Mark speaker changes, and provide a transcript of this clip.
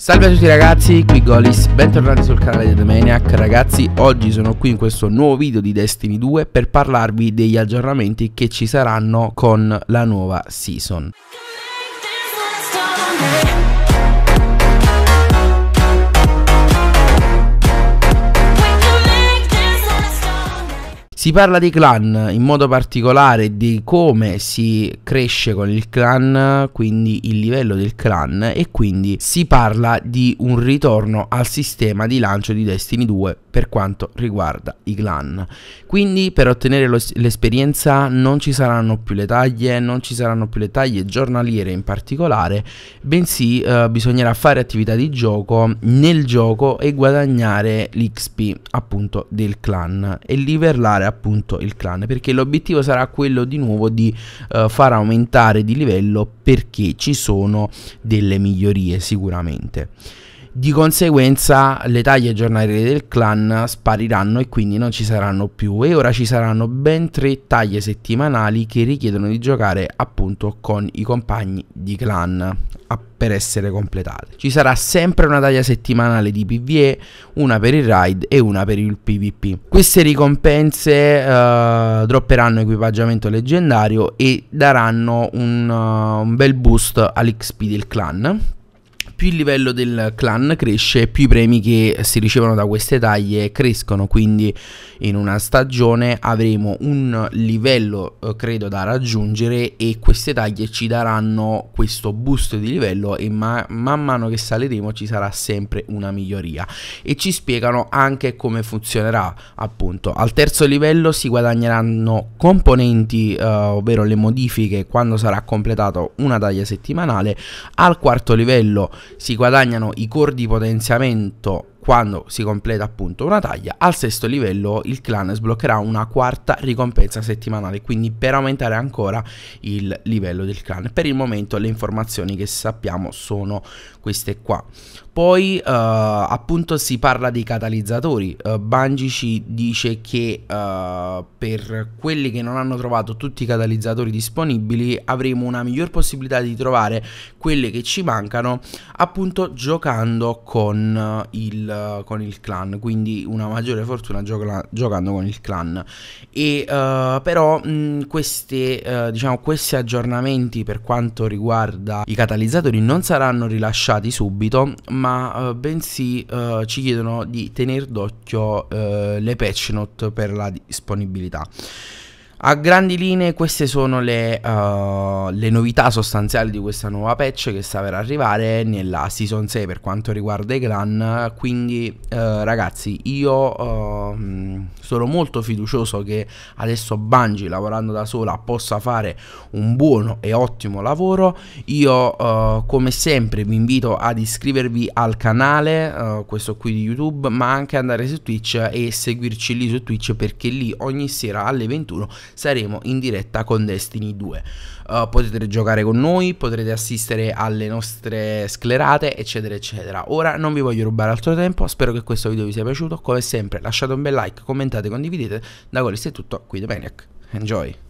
Speaker 1: Salve a tutti ragazzi, qui Golis, bentornati sul canale di The Maniac Ragazzi, oggi sono qui in questo nuovo video di Destiny 2 per parlarvi degli aggiornamenti che ci saranno con la nuova season Si parla di clan, in modo particolare di come si cresce con il clan, quindi il livello del clan e quindi si parla di un ritorno al sistema di lancio di Destiny 2 per quanto riguarda i clan. Quindi per ottenere l'esperienza non ci saranno più le taglie, non ci saranno più le taglie giornaliere in particolare, bensì eh, bisognerà fare attività di gioco nel gioco e guadagnare l'XP appunto del clan e livellare appunto il clan perché l'obiettivo sarà quello di nuovo di uh, far aumentare di livello perché ci sono delle migliorie sicuramente di conseguenza le taglie giornaliere del clan spariranno e quindi non ci saranno più e ora ci saranno ben tre taglie settimanali che richiedono di giocare appunto con i compagni di clan per essere completate. Ci sarà sempre una taglia settimanale di PvE, una per il raid e una per il PvP. Queste ricompense eh, dropperanno equipaggiamento leggendario e daranno un, uh, un bel boost all'XP del clan più il livello del clan cresce, più i premi che si ricevono da queste taglie crescono, quindi in una stagione avremo un livello eh, credo da raggiungere e queste taglie ci daranno questo boost di livello e ma man mano che saliremo ci sarà sempre una miglioria e ci spiegano anche come funzionerà appunto. Al terzo livello si guadagneranno componenti, eh, ovvero le modifiche quando sarà completato una taglia settimanale, al quarto livello si guadagnano i core di potenziamento quando si completa appunto una taglia, al sesto livello il clan sbloccherà una quarta ricompensa settimanale, quindi per aumentare ancora il livello del clan. Per il momento le informazioni che sappiamo sono queste qua. Poi eh, appunto si parla dei catalizzatori, eh, Bungie ci dice che eh, per quelli che non hanno trovato tutti i catalizzatori disponibili avremo una miglior possibilità di trovare quelli che ci mancano appunto giocando con eh, il eh, con il clan, quindi una maggiore fortuna gioca- giocando con il clan. E, uh, però mh, queste, eh, diciamo, questi aggiornamenti per quanto riguarda i catalizzatori non saranno rilasciati subito, ma bensì ci chiedono di tenere d'occhio le patch note per la disponibilità. A grandi linee queste sono le, uh, le, novità sostanziali di questa nuova patch che sta per arrivare nella Season 6 per quanto riguarda i clan, quindi uh, ragazzi io uh, mm, sono molto fiducioso che adesso Bungie lavorando da sola possa fare un buono e ottimo lavoro, io uh, come sempre vi invito ad iscrivervi al canale, uh, questo qui di YouTube, ma anche andare su Twitch e seguirci lì su Twitch perché lì ogni sera alle 21 saremo in diretta con Destiny 2. Uh, eh, potete giocare con noi, potrete assistere alle nostre sclerate, eccetera, eccetera. Ora non vi voglio rubare altro tempo, spero che questo video vi sia piaciuto. Come sempre lasciate un bel like, commentate, condividete. Da questo è tutto, qui The Maniac. Enjoy!